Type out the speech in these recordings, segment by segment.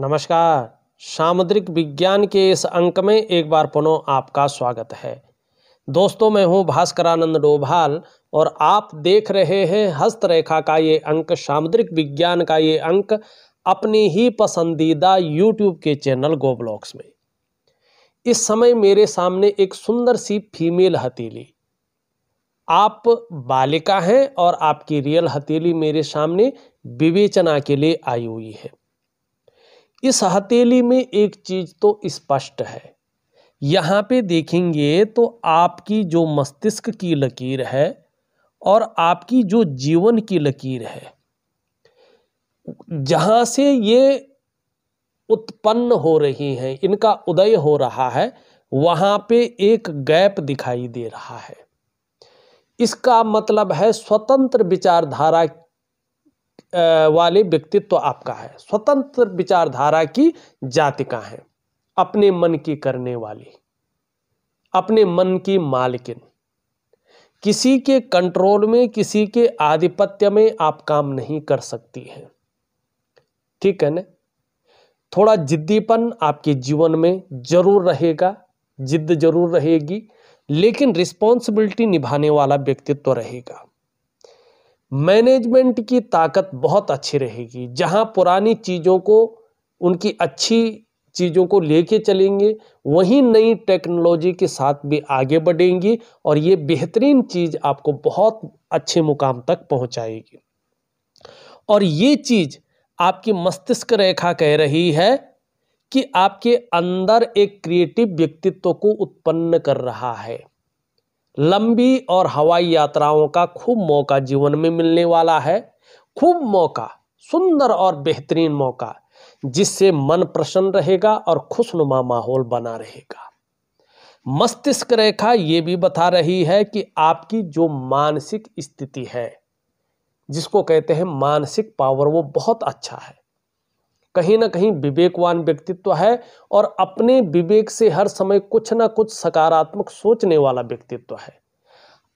नमस्कार सामुद्रिक विज्ञान के इस अंक में एक बार पुनः आपका स्वागत है दोस्तों मैं हूं भास्करानंद डोभाल और आप देख रहे हैं हस्तरेखा का ये अंक सामुद्रिक विज्ञान का ये अंक अपनी ही पसंदीदा यूट्यूब के चैनल गो ब्लॉग्स में इस समय मेरे सामने एक सुंदर सी फीमेल हथेली आप बालिका हैं और आपकी रियल हथेली मेरे सामने विवेचना के लिए आई हुई है इस हथेली में एक चीज तो स्पष्ट है यहाँ पे देखेंगे तो आपकी जो मस्तिष्क की लकीर है और आपकी जो जीवन की लकीर है जहाँ से ये उत्पन्न हो रही हैं इनका उदय हो रहा है वहाँ पे एक गैप दिखाई दे रहा है इसका मतलब है स्वतंत्र विचारधारा वाले व्यक्तित्व तो आपका है स्वतंत्र विचारधारा की जातिका है अपने मन की करने वाली अपने मन की मालकिन किसी के कंट्रोल में किसी के आधिपत्य में आप काम नहीं कर सकती हैं ठीक है ना थोड़ा जिद्दीपन आपके जीवन में जरूर रहेगा जिद्द जरूर रहेगी लेकिन रिस्पॉन्सिबिलिटी निभाने वाला व्यक्तित्व तो रहेगा मैनेजमेंट की ताकत बहुत अच्छी रहेगी जहाँ पुरानी चीज़ों को उनकी अच्छी चीज़ों को लेके चलेंगे वहीं नई टेक्नोलॉजी के साथ भी आगे बढ़ेंगी और ये बेहतरीन चीज़ आपको बहुत अच्छे मुकाम तक पहुंचाएगी और ये चीज़ आपकी मस्तिष्क रेखा कह रही है कि आपके अंदर एक क्रिएटिव व्यक्तित्व को उत्पन्न कर रहा है लंबी और हवाई यात्राओं का खूब मौका जीवन में मिलने वाला है खूब मौका सुंदर और बेहतरीन मौका जिससे मन प्रसन्न रहेगा और खुशनुमा माहौल बना रहेगा मस्तिष्क रेखा ये भी बता रही है कि आपकी जो मानसिक स्थिति है जिसको कहते हैं मानसिक पावर वो बहुत अच्छा है कहीं ना कहीं विवेकवान व्यक्तित्व है और अपने विवेक से हर समय कुछ ना कुछ सकारात्मक सोचने वाला व्यक्तित्व है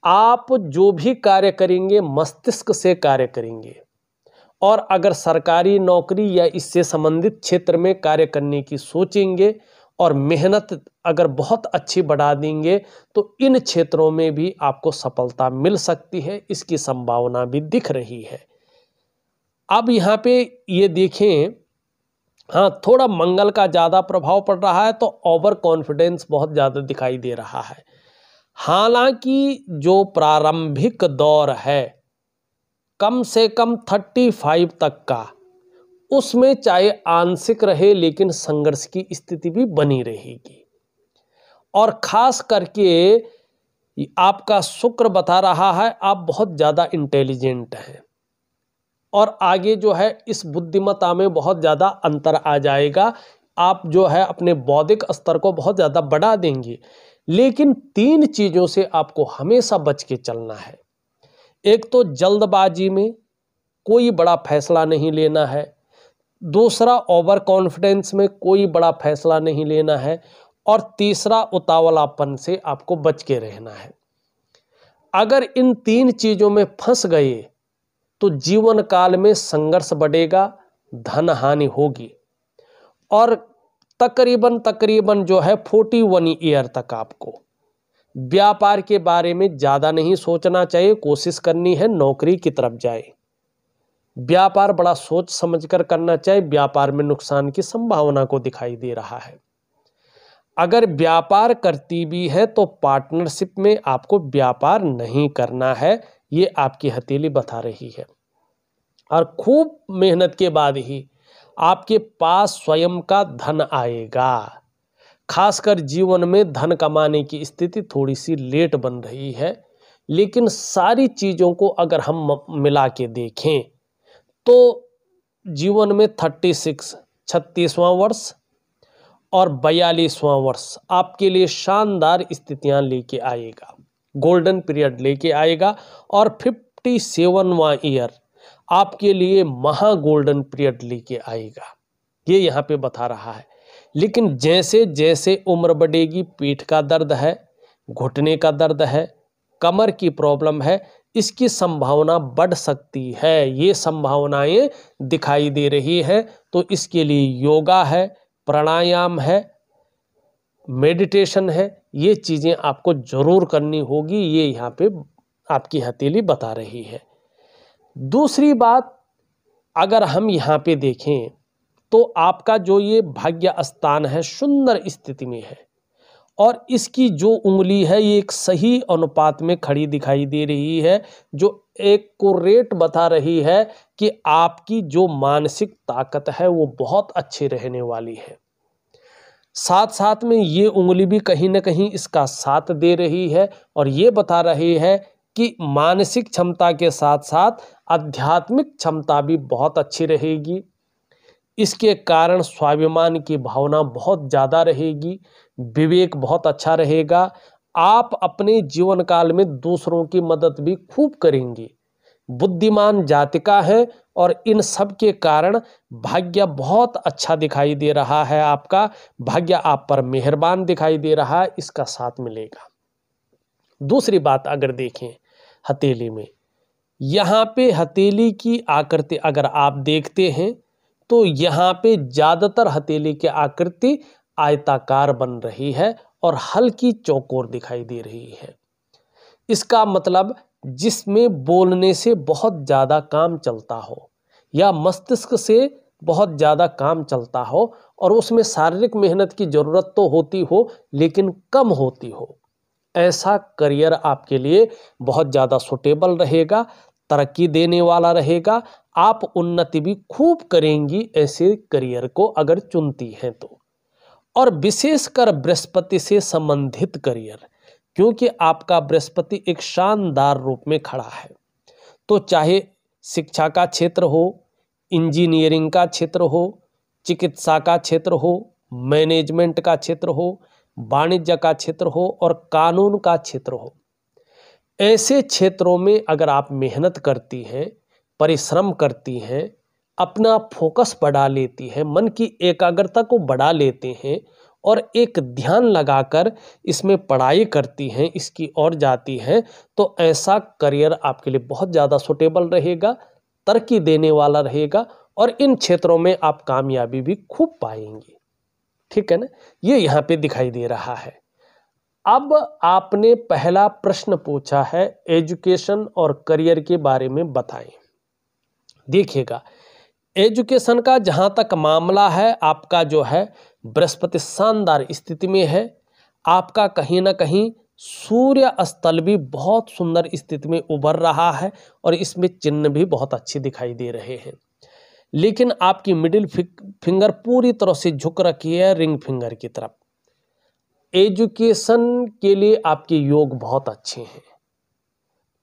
आप जो भी कार्य करेंगे मस्तिष्क से कार्य करेंगे और अगर सरकारी नौकरी या इससे संबंधित क्षेत्र में कार्य करने की सोचेंगे और मेहनत अगर बहुत अच्छी बढ़ा देंगे तो इन क्षेत्रों में भी आपको सफलता मिल सकती है इसकी संभावना भी दिख रही है अब यहाँ पे ये देखें हाँ थोड़ा मंगल का ज़्यादा प्रभाव पड़ रहा है तो ओवर कॉन्फिडेंस बहुत ज़्यादा दिखाई दे रहा है हालांकि जो प्रारंभिक दौर है कम से कम थर्टी फाइव तक का उसमें चाहे आंशिक रहे लेकिन संघर्ष की स्थिति भी बनी रहेगी और ख़ास करके आपका शुक्र बता रहा है आप बहुत ज़्यादा इंटेलिजेंट हैं और आगे जो है इस बुद्धिमत्ता में बहुत ज़्यादा अंतर आ जाएगा आप जो है अपने बौद्धिक स्तर को बहुत ज़्यादा बढ़ा देंगे लेकिन तीन चीज़ों से आपको हमेशा बच के चलना है एक तो जल्दबाजी में कोई बड़ा फैसला नहीं लेना है दूसरा ओवर कॉन्फिडेंस में कोई बड़ा फैसला नहीं लेना है और तीसरा उतावलापन से आपको बच के रहना है अगर इन तीन चीज़ों में फंस गए तो जीवन काल में संघर्ष बढ़ेगा धन हानि होगी और तकरीबन तकरीबन जो है फोर्टी वन ईयर तक आपको व्यापार के बारे में ज़्यादा नहीं सोचना चाहिए कोशिश करनी है नौकरी की तरफ जाए व्यापार बड़ा सोच समझकर करना चाहिए व्यापार में नुकसान की संभावना को दिखाई दे रहा है अगर व्यापार करती भी है तो पार्टनरशिप में आपको व्यापार नहीं करना है ये आपकी हथेली बता रही है और खूब मेहनत के बाद ही आपके पास स्वयं का धन आएगा खासकर जीवन में धन कमाने की स्थिति थोड़ी सी लेट बन रही है लेकिन सारी चीज़ों को अगर हम मिला के देखें तो जीवन में थर्टी सिक्स छत्तीसवां वर्ष और बयालीसवां वर्ष आपके लिए शानदार स्थितियां लेके आएगा गोल्डन पीरियड लेके आएगा और फिफ्टी सेवनवा ईयर आपके लिए महा गोल्डन पीरियड लेके आएगा ये यहाँ पे बता रहा है लेकिन जैसे जैसे उम्र बढ़ेगी पीठ का दर्द है घुटने का दर्द है कमर की प्रॉब्लम है इसकी संभावना बढ़ सकती है ये संभावनाएं दिखाई दे रही है तो इसके लिए योगा है प्राणायाम है मेडिटेशन है ये चीज़ें आपको ज़रूर करनी होगी ये यहाँ पे आपकी हथेली बता रही है दूसरी बात अगर हम यहाँ पे देखें तो आपका जो ये भाग्य स्थान है सुंदर स्थिति में है और इसकी जो उंगली है ये एक सही अनुपात में खड़ी दिखाई दे रही है जो एक को रेट बता रही है कि आपकी जो मानसिक ताकत है वो बहुत अच्छी रहने वाली है साथ साथ में ये उंगली भी कहीं ना कहीं इसका साथ दे रही है और ये बता रही है कि मानसिक क्षमता के साथ साथ आध्यात्मिक क्षमता भी बहुत अच्छी रहेगी इसके कारण स्वाभिमान की भावना बहुत ज़्यादा रहेगी विवेक बहुत अच्छा रहेगा आप अपने जीवन काल में दूसरों की मदद भी खूब करेंगे बुद्धिमान जातिका है और इन सब के कारण भाग्य बहुत अच्छा दिखाई दे रहा है आपका भाग्य आप पर मेहरबान दिखाई दे रहा है इसका साथ मिलेगा दूसरी बात अगर देखें हथेली में यहाँ पे हथेली की आकृति अगर आप देखते हैं तो यहाँ पे ज़्यादातर हथेली की आकृति आयताकार बन रही है और हल्की चौकोर दिखाई दे रही है इसका मतलब जिसमें बोलने से बहुत ज़्यादा काम चलता हो या मस्तिष्क से बहुत ज़्यादा काम चलता हो और उसमें शारीरिक मेहनत की ज़रूरत तो होती हो लेकिन कम होती हो ऐसा करियर आपके लिए बहुत ज़्यादा सुटेबल रहेगा तरक्की देने वाला रहेगा आप उन्नति भी खूब करेंगी ऐसे करियर को अगर चुनती हैं तो और विशेषकर बृहस्पति से संबंधित करियर क्योंकि आपका बृहस्पति एक शानदार रूप में खड़ा है तो चाहे शिक्षा का क्षेत्र हो इंजीनियरिंग का क्षेत्र हो चिकित्सा का क्षेत्र हो मैनेजमेंट का क्षेत्र हो वाणिज्य का क्षेत्र हो और कानून का क्षेत्र हो ऐसे क्षेत्रों में अगर आप मेहनत करती हैं परिश्रम करती हैं अपना फोकस बढ़ा लेती हैं मन की एकाग्रता को बढ़ा लेते हैं और एक ध्यान लगाकर इसमें पढ़ाई करती हैं इसकी ओर जाती हैं तो ऐसा करियर आपके लिए बहुत ज़्यादा सुटेबल रहेगा तरक्की देने वाला रहेगा और इन क्षेत्रों में आप कामयाबी भी खूब पाएंगे ठीक है ना ये यहाँ पे दिखाई दे रहा है अब आपने पहला प्रश्न पूछा है एजुकेशन और करियर के बारे में बताएं देखिएगा एजुकेशन का जहाँ तक मामला है आपका जो है बृहस्पति शानदार स्थिति में है आपका कहीं ना कहीं सूर्य स्थल भी बहुत सुंदर स्थिति में उभर रहा है और इसमें चिन्ह भी बहुत अच्छे दिखाई दे रहे हैं लेकिन आपकी मिडिल फिंगर पूरी तरह से झुक रखी है रिंग फिंगर की तरफ एजुकेशन के लिए आपके योग बहुत अच्छे हैं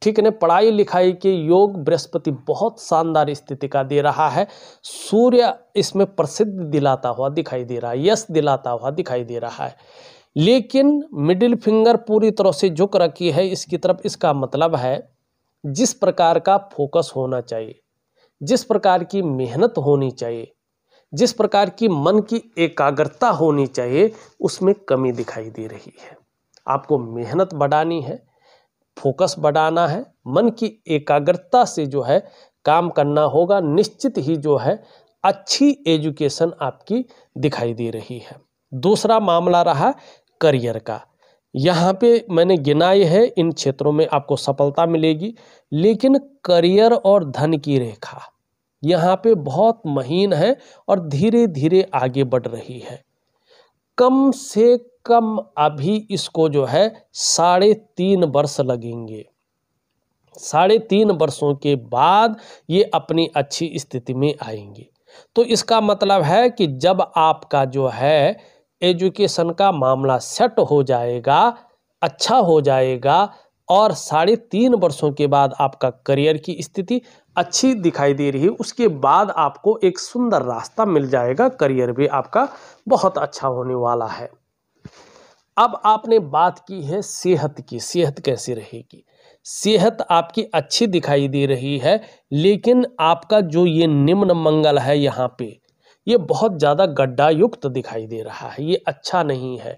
ठीक ना पढ़ाई लिखाई के योग बृहस्पति बहुत शानदार स्थिति का दे रहा है सूर्य इसमें प्रसिद्ध दिलाता हुआ दिखाई दे रहा है यश दिलाता हुआ दिखाई दे रहा है लेकिन मिडिल फिंगर पूरी तरह से झुक रखी है इसकी तरफ इसका मतलब है जिस प्रकार का फोकस होना चाहिए जिस प्रकार की मेहनत होनी चाहिए जिस प्रकार की मन की एकाग्रता होनी चाहिए उसमें कमी दिखाई दे रही है आपको मेहनत बढ़ानी है फोकस बढ़ाना है मन की एकाग्रता से जो है काम करना होगा निश्चित ही जो है अच्छी एजुकेशन आपकी दिखाई दे रही है दूसरा मामला रहा करियर का यहाँ पे मैंने गिनाए है इन क्षेत्रों में आपको सफलता मिलेगी लेकिन करियर और धन की रेखा यहाँ पे बहुत महीन है और धीरे धीरे आगे बढ़ रही है कम से कम अभी इसको जो है साढ़े तीन वर्ष लगेंगे साढ़े तीन वर्षों के बाद ये अपनी अच्छी स्थिति में आएंगे तो इसका मतलब है कि जब आपका जो है एजुकेशन का मामला सेट हो जाएगा अच्छा हो जाएगा और साढ़े तीन वर्षों के बाद आपका करियर की स्थिति अच्छी दिखाई दे रही है उसके बाद आपको एक सुंदर रास्ता मिल जाएगा करियर भी आपका बहुत अच्छा होने वाला है अब आपने बात की है सेहत की सेहत कैसी रहेगी सेहत आपकी अच्छी दिखाई दे रही है लेकिन आपका जो ये निम्न मंगल है यहाँ पे ये बहुत ज़्यादा गड्ढा युक्त दिखाई दे रहा है ये अच्छा नहीं है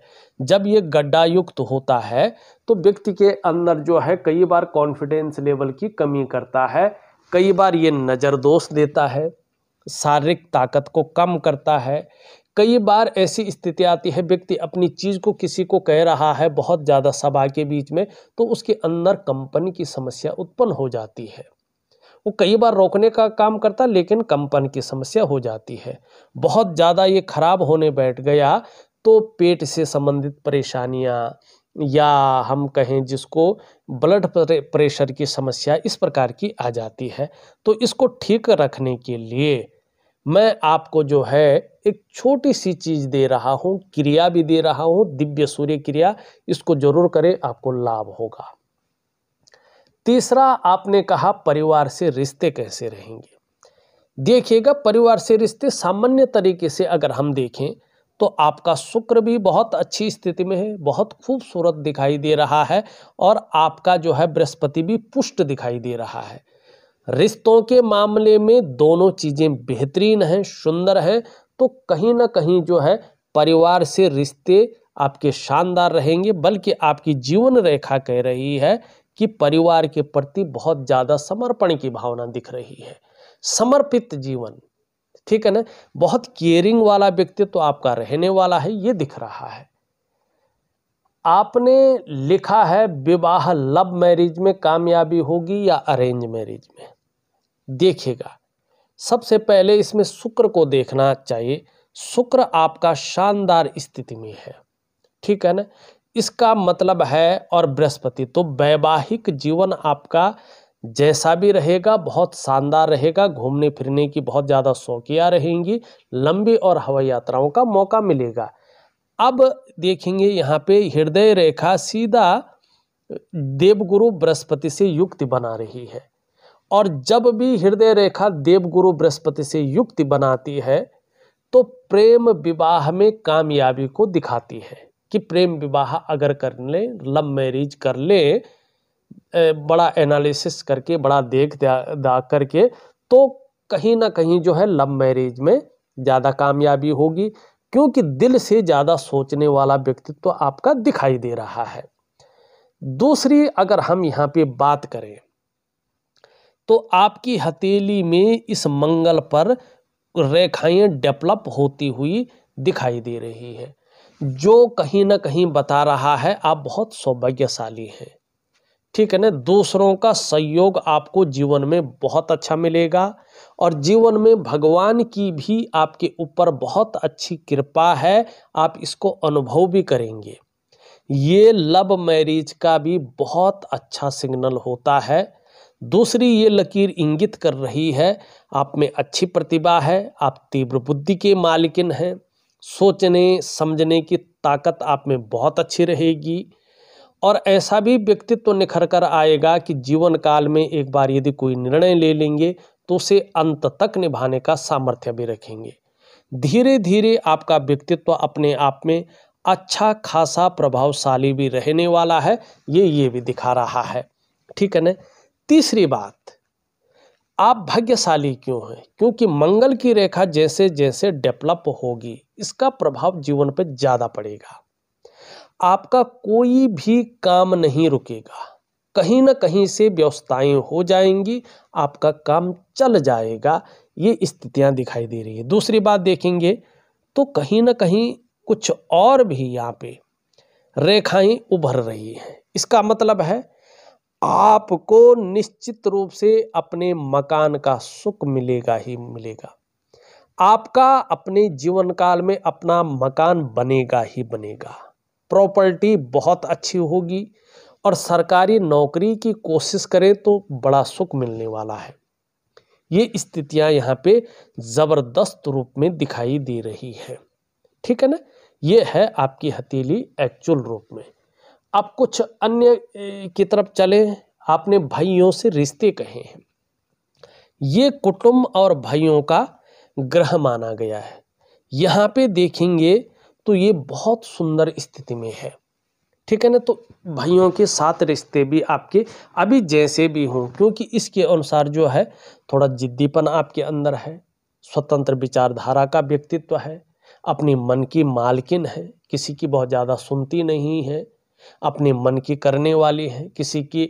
जब ये गड्ढा युक्त होता है तो व्यक्ति के अंदर जो है कई बार कॉन्फिडेंस लेवल की कमी करता है कई बार ये नज़र दोष देता है शारीरिक ताकत को कम करता है कई बार ऐसी स्थिति आती है व्यक्ति अपनी चीज़ को किसी को कह रहा है बहुत ज़्यादा सभा के बीच में तो उसके अंदर कंपन की समस्या उत्पन्न हो जाती है वो कई बार रोकने का काम करता लेकिन कंपन की समस्या हो जाती है बहुत ज़्यादा ये खराब होने बैठ गया तो पेट से संबंधित परेशानियाँ या हम कहें जिसको ब्लड प्रेशर की समस्या इस प्रकार की आ जाती है तो इसको ठीक रखने के लिए मैं आपको जो है एक छोटी सी चीज़ दे रहा हूँ क्रिया भी दे रहा हूँ दिव्य सूर्य क्रिया इसको जरूर करें आपको लाभ होगा तीसरा आपने कहा परिवार से रिश्ते कैसे रहेंगे देखिएगा परिवार से रिश्ते सामान्य तरीके से अगर हम देखें तो आपका शुक्र भी बहुत अच्छी स्थिति में है बहुत खूबसूरत दिखाई दे रहा है और आपका जो है बृहस्पति भी पुष्ट दिखाई दे रहा है रिश्तों के मामले में दोनों चीज़ें बेहतरीन हैं सुंदर हैं तो कहीं ना कहीं जो है परिवार से रिश्ते आपके शानदार रहेंगे बल्कि आपकी जीवन रेखा कह रही है कि परिवार के प्रति बहुत ज़्यादा समर्पण की भावना दिख रही है समर्पित जीवन ठीक है ना बहुत केयरिंग वाला व्यक्ति तो आपका रहने वाला है ये दिख रहा है आपने लिखा है विवाह लव मैरिज में कामयाबी होगी या अरेंज मैरिज में देखेगा सबसे पहले इसमें शुक्र को देखना चाहिए शुक्र आपका शानदार स्थिति में है ठीक है ना इसका मतलब है और बृहस्पति तो वैवाहिक जीवन आपका जैसा भी रहेगा बहुत शानदार रहेगा घूमने फिरने की बहुत ज़्यादा शौकिया रहेंगी लंबी और हवाई यात्राओं का मौका मिलेगा अब देखेंगे यहाँ पे हृदय रेखा सीधा देवगुरु बृहस्पति से युक्ति बना रही है और जब भी हृदय रेखा देवगुरु बृहस्पति से युक्त बनाती है तो प्रेम विवाह में कामयाबी को दिखाती है कि प्रेम विवाह अगर कर ले लव मैरिज कर ले बड़ा एनालिसिस करके बड़ा देख दा करके तो कहीं ना कहीं जो है लव मैरिज में ज़्यादा कामयाबी होगी क्योंकि दिल से ज़्यादा सोचने वाला व्यक्तित्व तो आपका दिखाई दे रहा है दूसरी अगर हम यहाँ पे बात करें तो आपकी हथेली में इस मंगल पर रेखाएं डेवलप होती हुई दिखाई दे रही है जो कहीं ना कहीं बता रहा है आप बहुत सौभाग्यशाली हैं ठीक है ना दूसरों का सहयोग आपको जीवन में बहुत अच्छा मिलेगा और जीवन में भगवान की भी आपके ऊपर बहुत अच्छी कृपा है आप इसको अनुभव भी करेंगे ये लव मैरिज का भी बहुत अच्छा सिग्नल होता है दूसरी ये लकीर इंगित कर रही है आप में अच्छी प्रतिभा है आप तीव्र बुद्धि के मालिकिन हैं सोचने समझने की ताकत आप में बहुत अच्छी रहेगी और ऐसा भी व्यक्तित्व तो निखर कर आएगा कि जीवन काल में एक बार यदि कोई निर्णय ले लेंगे तो उसे अंत तक निभाने का सामर्थ्य भी रखेंगे धीरे धीरे आपका व्यक्तित्व तो अपने आप में अच्छा खासा प्रभावशाली भी रहने वाला है ये ये भी दिखा रहा है ठीक है ना तीसरी बात आप भाग्यशाली क्यों हैं क्योंकि मंगल की रेखा जैसे जैसे डेवलप होगी इसका प्रभाव जीवन पर ज़्यादा पड़ेगा आपका कोई भी काम नहीं रुकेगा कहीं ना कहीं से व्यवस्थाएं हो जाएंगी आपका काम चल जाएगा ये स्थितियां दिखाई दे रही है दूसरी बात देखेंगे तो कहीं ना कहीं कुछ और भी यहाँ पे रेखाएं उभर रही हैं इसका मतलब है आपको निश्चित रूप से अपने मकान का सुख मिलेगा ही मिलेगा आपका अपने जीवन काल में अपना मकान बनेगा ही बनेगा प्रॉपर्टी बहुत अच्छी होगी और सरकारी नौकरी की कोशिश करें तो बड़ा सुख मिलने वाला है ये स्थितियां यहाँ पे ज़बरदस्त रूप में दिखाई दे रही है ठीक है ना ये है आपकी हथेली एक्चुअल रूप में अब कुछ अन्य की तरफ चले आपने भाइयों से रिश्ते कहे हैं ये कुटुंब और भाइयों का ग्रह माना गया है यहाँ पे देखेंगे तो ये बहुत सुंदर स्थिति में है ठीक है ना तो भाइयों के साथ रिश्ते भी आपके अभी जैसे भी हों क्योंकि इसके अनुसार जो है थोड़ा जिद्दीपन आपके अंदर है स्वतंत्र विचारधारा का व्यक्तित्व है अपने मन की मालकिन है किसी की बहुत ज़्यादा सुनती नहीं है अपने मन की करने वाली हैं किसी की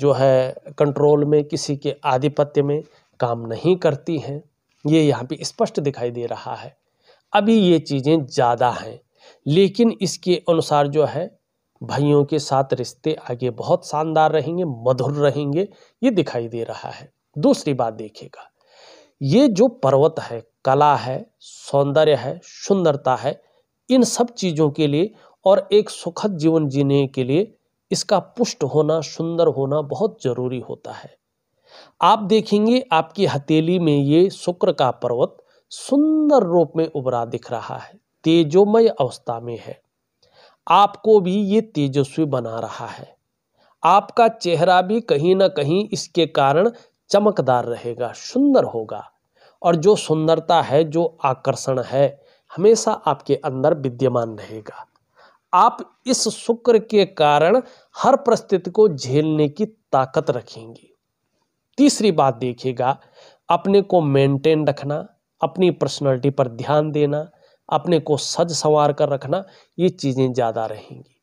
जो है कंट्रोल में किसी के आधिपत्य में काम नहीं करती हैं ये यहाँ पे स्पष्ट दिखाई दे रहा है अभी ये चीज़ें ज़्यादा हैं लेकिन इसके अनुसार जो है भाइयों के साथ रिश्ते आगे बहुत शानदार रहेंगे मधुर रहेंगे ये दिखाई दे रहा है दूसरी बात देखिएगा ये जो पर्वत है कला है सौंदर्य है सुंदरता है इन सब चीज़ों के लिए और एक सुखद जीवन जीने के लिए इसका पुष्ट होना सुंदर होना बहुत जरूरी होता है आप देखेंगे आपकी हथेली में ये शुक्र का पर्वत सुंदर रूप में उभरा दिख रहा है तेजोमय अवस्था में है आपको भी ये तेजस्वी बना रहा है आपका चेहरा भी कहीं ना कहीं इसके कारण चमकदार रहेगा सुंदर होगा और जो सुंदरता है जो आकर्षण है हमेशा आपके अंदर विद्यमान रहेगा आप इस शुक्र के कारण हर परिस्थिति को झेलने की ताकत रखेंगे तीसरी बात देखिएगा अपने को मेंटेन रखना अपनी पर्सनालिटी पर ध्यान देना अपने को सज संवार कर रखना ये चीज़ें ज़्यादा रहेंगी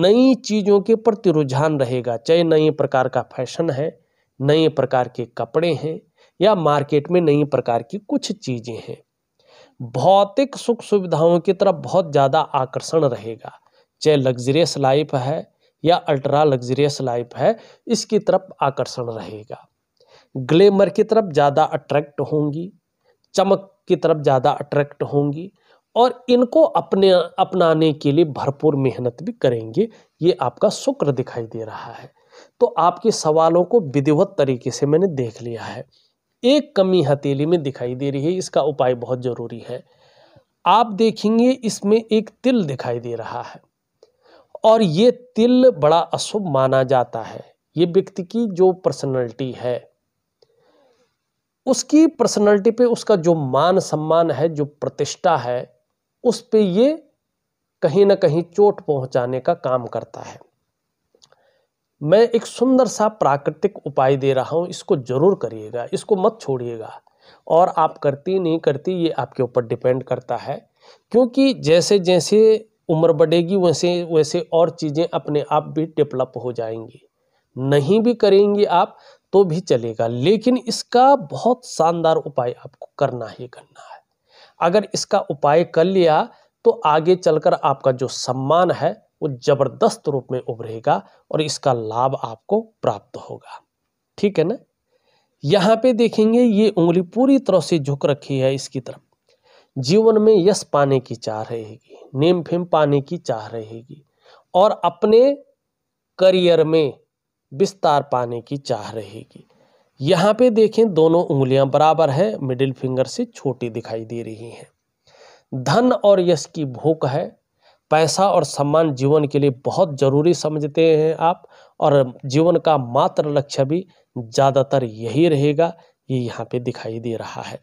नई चीज़ों के प्रति रुझान रहेगा चाहे नए प्रकार का फैशन है नए प्रकार के कपड़े हैं या मार्केट में नई प्रकार की कुछ चीज़ें हैं भौतिक सुख सुविधाओं की तरफ बहुत ज़्यादा आकर्षण रहेगा चाहे लग्जरियस लाइफ है या अल्ट्रा लग्जरियस लाइफ है इसकी तरफ आकर्षण रहेगा ग्लेमर की तरफ ज़्यादा अट्रैक्ट होंगी चमक की तरफ ज़्यादा अट्रैक्ट होंगी और इनको अपने अपनाने के लिए भरपूर मेहनत भी करेंगे ये आपका शुक्र दिखाई दे रहा है तो आपके सवालों को विधिवत तरीके से मैंने देख लिया है एक कमी हथेली में दिखाई दे रही है इसका उपाय बहुत ज़रूरी है आप देखेंगे इसमें एक तिल दिखाई दे रहा है और ये तिल बड़ा अशुभ माना जाता है ये व्यक्ति की जो पर्सनैलिटी है उसकी पर्सनैलिटी पे उसका जो मान सम्मान है जो प्रतिष्ठा है उस पे ये कहीं ना कहीं चोट पहुंचाने का काम करता है मैं एक सुंदर सा प्राकृतिक उपाय दे रहा हूँ इसको ज़रूर करिएगा इसको मत छोड़िएगा और आप करती नहीं करती ये आपके ऊपर डिपेंड करता है क्योंकि जैसे जैसे उम्र बढ़ेगी वैसे वैसे और चीज़ें अपने आप भी डेवलप हो जाएंगी नहीं भी करेंगी आप तो भी चलेगा लेकिन इसका बहुत शानदार उपाय आपको करना ही करना है अगर इसका उपाय कर लिया तो आगे चलकर आपका जो सम्मान है वो ज़बरदस्त रूप में उभरेगा और इसका लाभ आपको प्राप्त होगा ठीक है ना यहाँ पे देखेंगे ये उंगली पूरी तरह से झुक रखी है इसकी तरफ जीवन में यश पाने की चाह रहेगी नेम फेम पाने की चाह रहेगी और अपने करियर में विस्तार पाने की चाह रहेगी यहाँ पे देखें दोनों उंगलियां बराबर है मिडिल फिंगर से छोटी दिखाई दे रही हैं धन और यश की भूख है पैसा और सम्मान जीवन के लिए बहुत ज़रूरी समझते हैं आप और जीवन का मात्र लक्ष्य भी ज़्यादातर यही रहेगा ये यह यहाँ पे दिखाई दे रहा है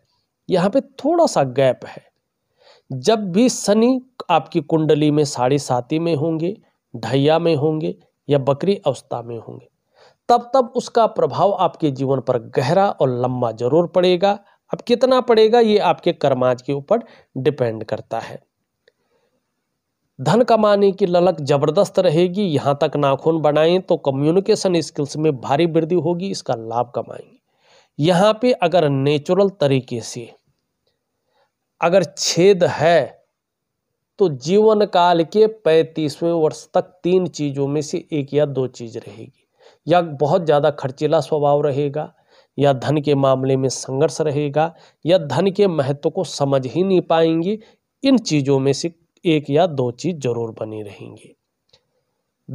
यहाँ पे थोड़ा सा गैप है जब भी शनि आपकी कुंडली में साढ़े साती में होंगे ढैया में होंगे या बकरी अवस्था में होंगे तब तब उसका प्रभाव आपके जीवन पर गहरा और लंबा जरूर पड़ेगा अब कितना पड़ेगा ये आपके कर्माज के ऊपर डिपेंड करता है धन कमाने की ललक जबरदस्त रहेगी यहाँ तक नाखून बनाएं तो कम्युनिकेशन स्किल्स में भारी वृद्धि होगी इसका लाभ कमाएंगे यहाँ पे अगर नेचुरल तरीके से अगर छेद है तो जीवन काल के पैंतीसवें वर्ष तक तीन चीज़ों में से एक या दो चीज़ रहेगी या बहुत ज़्यादा खर्चीला स्वभाव रहेगा या धन के मामले में संघर्ष रहेगा या धन के महत्व को समझ ही नहीं पाएंगे इन चीज़ों में से एक या दो चीज जरूर बनी रहेंगी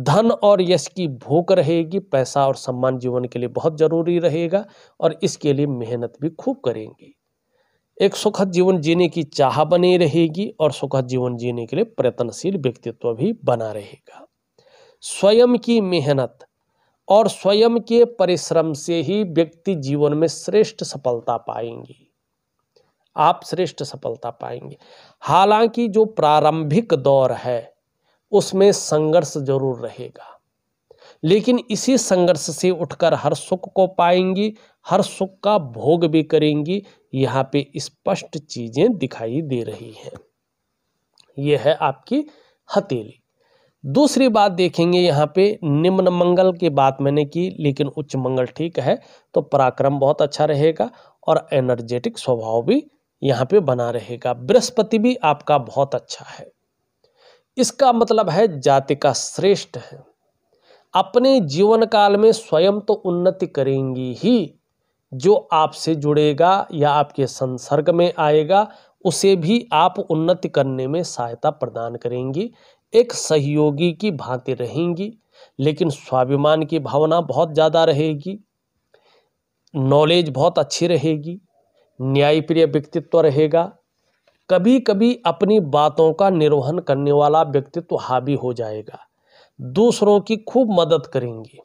धन और यश की भूख रहेगी पैसा और सम्मान जीवन के लिए बहुत जरूरी रहेगा और इसके लिए मेहनत भी खूब करेंगी एक सुखद जीवन जीने की चाह बनी रहेगी और सुखद जीवन जीने के लिए प्रयत्नशील व्यक्तित्व भी बना रहेगा स्वयं की मेहनत और स्वयं के परिश्रम से ही व्यक्ति जीवन में श्रेष्ठ सफलता पाएंगी आप श्रेष्ठ सफलता पाएंगे हालांकि जो प्रारंभिक दौर है उसमें संघर्ष जरूर रहेगा लेकिन इसी संघर्ष से उठकर हर सुख को पाएंगी हर सुख का भोग भी करेंगी यहाँ पे स्पष्ट चीजें दिखाई दे रही हैं यह है आपकी हथेली दूसरी बात देखेंगे यहाँ पे निम्न मंगल की बात मैंने की लेकिन उच्च मंगल ठीक है तो पराक्रम बहुत अच्छा रहेगा और एनर्जेटिक स्वभाव भी यहाँ पे बना रहेगा बृहस्पति भी आपका बहुत अच्छा है इसका मतलब है जाति का श्रेष्ठ है अपने जीवन काल में स्वयं तो उन्नति करेंगी ही जो आपसे जुड़ेगा या आपके संसर्ग में आएगा उसे भी आप उन्नति करने में सहायता प्रदान करेंगी एक सहयोगी की भांति रहेंगी लेकिन स्वाभिमान की भावना बहुत ज़्यादा रहेगी नॉलेज बहुत अच्छी रहेगी न्यायप्रिय व्यक्तित्व रहेगा कभी कभी अपनी बातों का निर्वहन करने वाला व्यक्तित्व हावी हो जाएगा दूसरों की खूब मदद करेंगे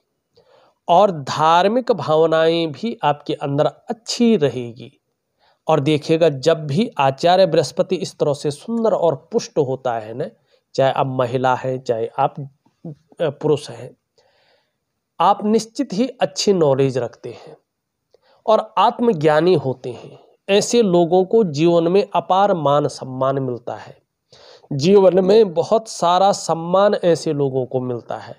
और धार्मिक भावनाएं भी आपके अंदर अच्छी रहेगी और देखिएगा जब भी आचार्य बृहस्पति इस तरह से सुंदर और पुष्ट होता है ना चाहे आप महिला हैं चाहे आप पुरुष हैं आप निश्चित ही अच्छी नॉलेज रखते हैं और आत्मज्ञानी होते हैं ऐसे लोगों को जीवन में अपार मान सम्मान मिलता है जीवन में बहुत सारा सम्मान ऐसे लोगों को मिलता है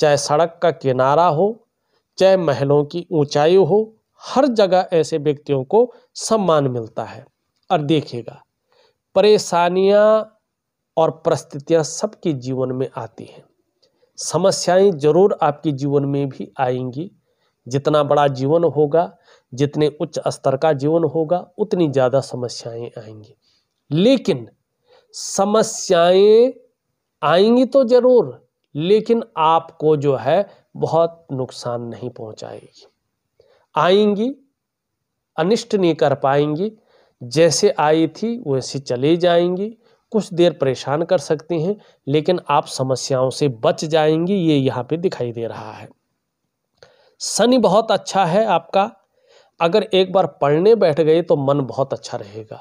चाहे सड़क का किनारा हो चाहे महलों की ऊंचाई हो हर जगह ऐसे व्यक्तियों को सम्मान मिलता है और देखिएगा परेशानियाँ और परिस्थितियाँ सबके जीवन में आती हैं समस्याएं जरूर आपके जीवन में भी आएंगी जितना बड़ा जीवन होगा जितने उच्च स्तर का जीवन होगा उतनी ज़्यादा समस्याएं आएंगी लेकिन समस्याएं आएंगी तो ज़रूर लेकिन आपको जो है बहुत नुकसान नहीं पहुंचाएगी आएंगी अनिष्ट नहीं कर पाएंगी जैसे आई थी वैसे चली जाएंगी कुछ देर परेशान कर सकती हैं लेकिन आप समस्याओं से बच जाएंगी ये यहाँ पे दिखाई दे रहा है शनि बहुत अच्छा है आपका अगर एक बार पढ़ने बैठ गए तो मन बहुत अच्छा रहेगा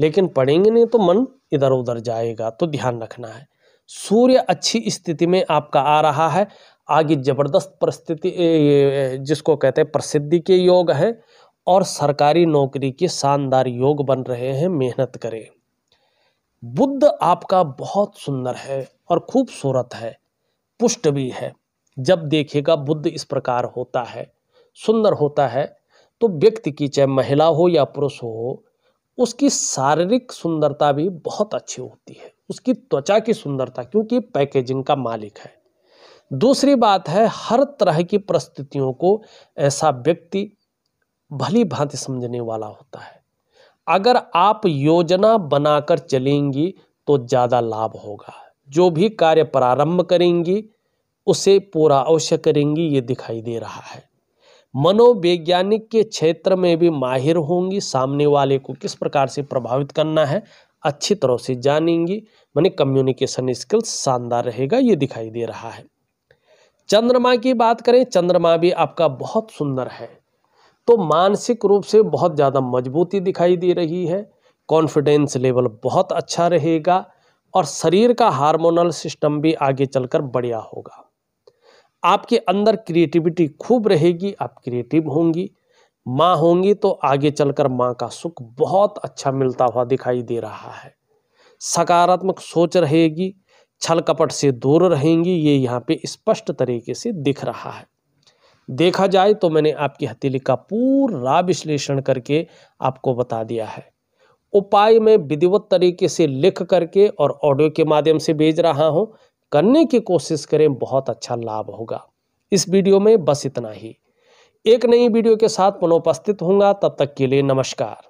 लेकिन पढ़ेंगे नहीं तो मन इधर उधर जाएगा तो ध्यान रखना है सूर्य अच्छी स्थिति में आपका आ रहा है आगे जबरदस्त परिस्थिति जिसको कहते हैं प्रसिद्धि के योग हैं और सरकारी नौकरी के शानदार योग बन रहे हैं मेहनत करें बुद्ध आपका बहुत सुंदर है और खूबसूरत है पुष्ट भी है जब देखेगा बुद्ध इस प्रकार होता है सुंदर होता है तो व्यक्ति की चाहे महिला हो या पुरुष हो उसकी शारीरिक सुंदरता भी बहुत अच्छी होती है उसकी त्वचा की सुंदरता क्योंकि पैकेजिंग का मालिक है दूसरी बात है हर तरह की परिस्थितियों को ऐसा व्यक्ति भली भांति समझने वाला होता है अगर आप योजना बनाकर चलेंगी तो ज़्यादा लाभ होगा जो भी कार्य प्रारंभ करेंगी उसे पूरा अवश्य करेंगी ये दिखाई दे रहा है मनोवैज्ञानिक के क्षेत्र में भी माहिर होंगी सामने वाले को किस प्रकार से प्रभावित करना है अच्छी तरह से जानेंगी मानी कम्युनिकेशन स्किल्स शानदार रहेगा ये दिखाई दे रहा है चंद्रमा की बात करें चंद्रमा भी आपका बहुत सुंदर है तो मानसिक रूप से बहुत ज़्यादा मजबूती दिखाई दे रही है कॉन्फिडेंस लेवल बहुत अच्छा रहेगा और शरीर का हार्मोनल सिस्टम भी आगे चलकर बढ़िया होगा आपके अंदर क्रिएटिविटी खूब रहेगी आप क्रिएटिव होंगी माँ होंगी तो आगे चलकर माँ का सुख बहुत अच्छा मिलता हुआ दिखाई दे रहा है सकारात्मक सोच रहेगी छल कपट से दूर रहेंगी ये यहाँ पे स्पष्ट तरीके से दिख रहा है देखा जाए तो मैंने आपकी हथेली का पूरा विश्लेषण करके आपको बता दिया है उपाय में विधिवत तरीके से लिख करके और ऑडियो के माध्यम से भेज रहा हूँ करने की कोशिश करें बहुत अच्छा लाभ होगा इस वीडियो में बस इतना ही एक नई वीडियो के साथ पुनः उपस्थित होंगे तब तक के लिए नमस्कार